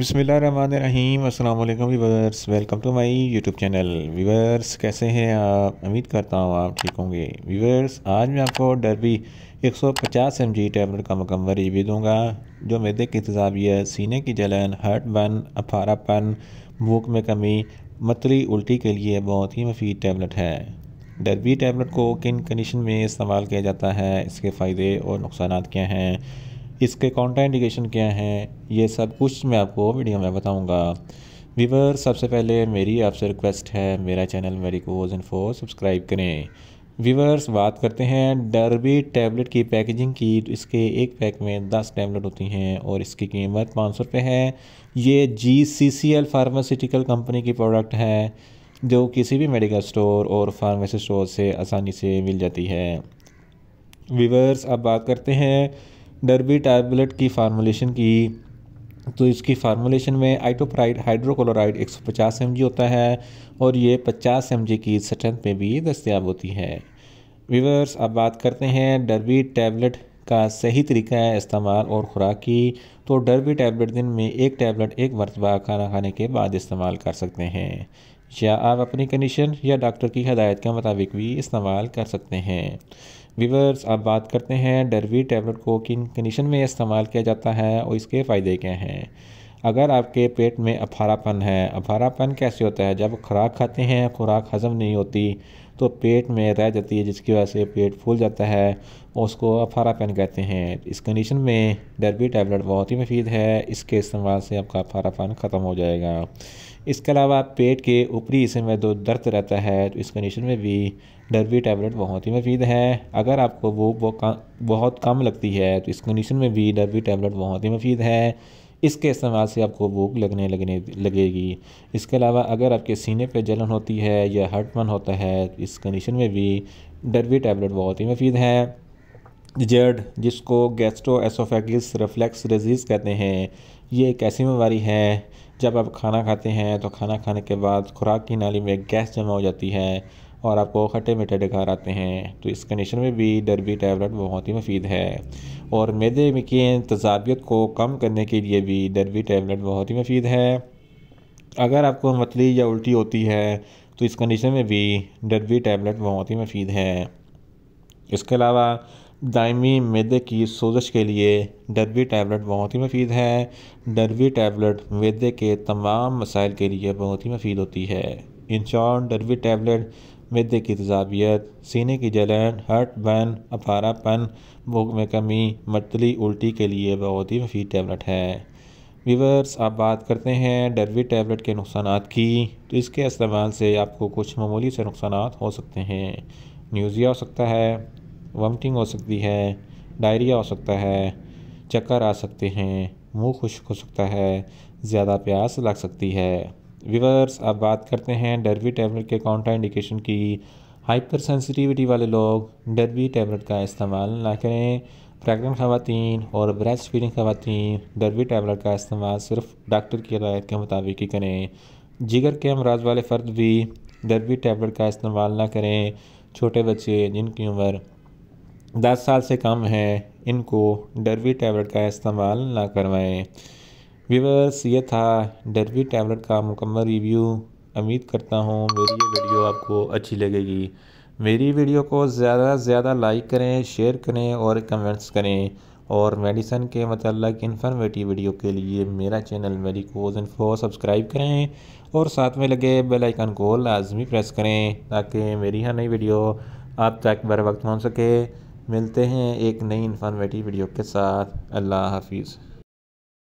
बसमीम अस्सलाम वालेकुम viewers welcome to my YouTube channel viewers कैसे हैं आप उम्मीद करता हूँ आप ठीक होंगे वीवर्स आज मैं आपको डरबी 150 सौ पचास एम जी टेबलेट का मकम्मल रिव्यू दूंगा जो मैदे की तजावियत सीने की जलन हर्ट बन अफारापन भूख में कमी मतली उल्टी के लिए बहुत ही मफीद टैबलेट है डरबी टैबलेट को किन कंडीशन में इस्तेमाल किया जाता है इसके फ़ायदे और नुकसान क्या हैं इसके इंडिकेशन क्या हैं ये सब कुछ मैं आपको वीडियो में बताऊंगा वीवर सबसे पहले मेरी आपसे रिक्वेस्ट है मेरा चैनल मेरी कोज इन्फो सब्सक्राइब करें वीवर्स बात करते हैं डरबी टैबलेट की पैकेजिंग की तो इसके एक पैक में दस टैबलेट होती हैं और इसकी कीमत पाँच सौ रुपये है ये G C C L pharmaceutical company की प्रोडक्ट है जो किसी भी मेडिकल स्टोर और फार्मेसी स्टोर से आसानी से मिल जाती है वीवर्स अब बात करते हैं डरबी टैबलेट की फार्मूलेशन की तो इसकी फार्मूलेशन में आइटोप्राइड हाइड्रोक्लोराइड 150 सौ होता है और ये 50 एम की स्ट्रेंथ में भी दस्तियाब होती है वीवर्स अब बात करते हैं डरबी टैबलेट का सही तरीका है इस्तेमाल और ख़ुराक की तो डरबी टैबलेट दिन में एक टैबलेट एक मरतबा खाना खाने के बाद इस्तेमाल कर सकते हैं या आप अपनी कंडीशन या डॉक्टर की हदायत के मुताबिक भी इस्तेमाल कर सकते हैं वीवर्स अब बात करते हैं डरवी टैबलेट को किन कंडीशन में इस्तेमाल किया जाता है और इसके फ़ायदे क्या हैं अगर आपके पेट में अफारापन है अफारापन कैसे होता है जब खुराक खाते हैं खुराक हज़म नहीं होती तो पेट में रह जाती है जिसकी वजह से पेट फूल जाता है उसको अफारापन कहते हैं इस कंडीशन में डरबी टैबलेट बहुत ही मुफीद है इसके इस्तेमाल से आपका अफारापन ख़त्म हो जाएगा इसके अलावा पेट के ऊपरी हिस्से में जो दर्द रहता है तो इस कंडीशन में भी डरबी टैबलेट बहुत ही मुफीद है अगर आपको वो बहुत कम लगती है तो इस कंडीशन में भी डरबी टैबलेट बहुत ही मुफीद है इसके इस्तेमाल से आपको भूख लगने लगने लगेगी इसके अलावा अगर आपके सीने पर जलन होती है या हर्टमन होता है इस कंडीशन में भी डरवी टैबलेट बहुत ही मफीद है जर्ड जिसको गैस्ट्रो एसोफेगिस रिफ्लेक्स डिजीज़ कहते हैं ये एक ऐसी बीमारी है जब आप खाना खाते हैं तो खाना खाने के बाद खुराक की नाली में गैस जमा हो जाती है और आपको खट्टे मीठे डकार आते हैं तो इस कंडीशन में भी डरबी टैबलेट बहुत ही मुफीद है और मैदे की तजावियत को कम करने के लिए भी डरबी टैबलेट बहुत ही मुफीद है अगर आपको मतली या उल्टी होती है तो इस कंडीशन में भी डरबी टैबलेट बहुत ही मुफीद है इसके अलावा दायमी मैदे की सोजश के लिए डरबी टैबलेट बहुत ही मफीद है डरबी टैबलेट मैदे के तमाम मसाइल के लिए बहुत ही मफीद होती है इन शॉर्ट डरबी टैबलेट मैदे की तजावियत सीने की जलन हर्ट बन अपारापन भूख में कमी मतली उल्टी के लिए बहुत ही मफीद टैबलेट है वीवर्स आप बात करते हैं डरवी टैबलेट के नुकसान की तो इसके इस्तेमाल से आपको कुछ मामूली से नुकसान हो सकते हैं न्यूज़िया हो सकता है वमटिंग हो सकती है डायरिया हो सकता है चक्कर आ सकते हैं मुंह खुश्क हो सकता है ज़्यादा प्यास लग सकती है वीवर्स अब बात करते हैं डरवी टैबलेट के काउंटा इंडिकेशन की हाइपर सेंसिटिविटी वाले लोग डरवी टैबलेट का इस्तेमाल ना करें प्रेगनेंट खातन और ब्रेस्ट फीडिंग खातन डरवी टैबलेट का इस्तेमाल सिर्फ डॉक्टर की हदायत के मुताबिक ही करें जिगर के अमराज वाले फ़र्द भी डरवी टैबलेट का इस्तेमाल ना करें छोटे बच्चे जिनकी उम्र दस साल से कम है इनको डरवी टैबलेट का इस्तेमाल ना करवाएं व्यूवर्स ये था डरवी टैबलेट का मुकम्मल रिव्यू उम्मीद करता हूँ मेरी ये वीडियो आपको अच्छी लगेगी मेरी वीडियो को ज़्यादा से ज़्यादा लाइक करें शेयर करें और कमेंट्स करें और मेडिसन के मतलब इन्फॉर्मेटिव वीडियो के लिए मेरा चैनल मेरी कोज इनफो सब्सक्राइब करें और साथ में लगे बेल आइकन को लाजमी प्रेस करें ताकि मेरी हर नई वीडियो आप तक बर वक्त पहुँच सके मिलते हैं एक नई इन्फॉर्मेटिव वीडियो के साथ अल्लाह हाफिज़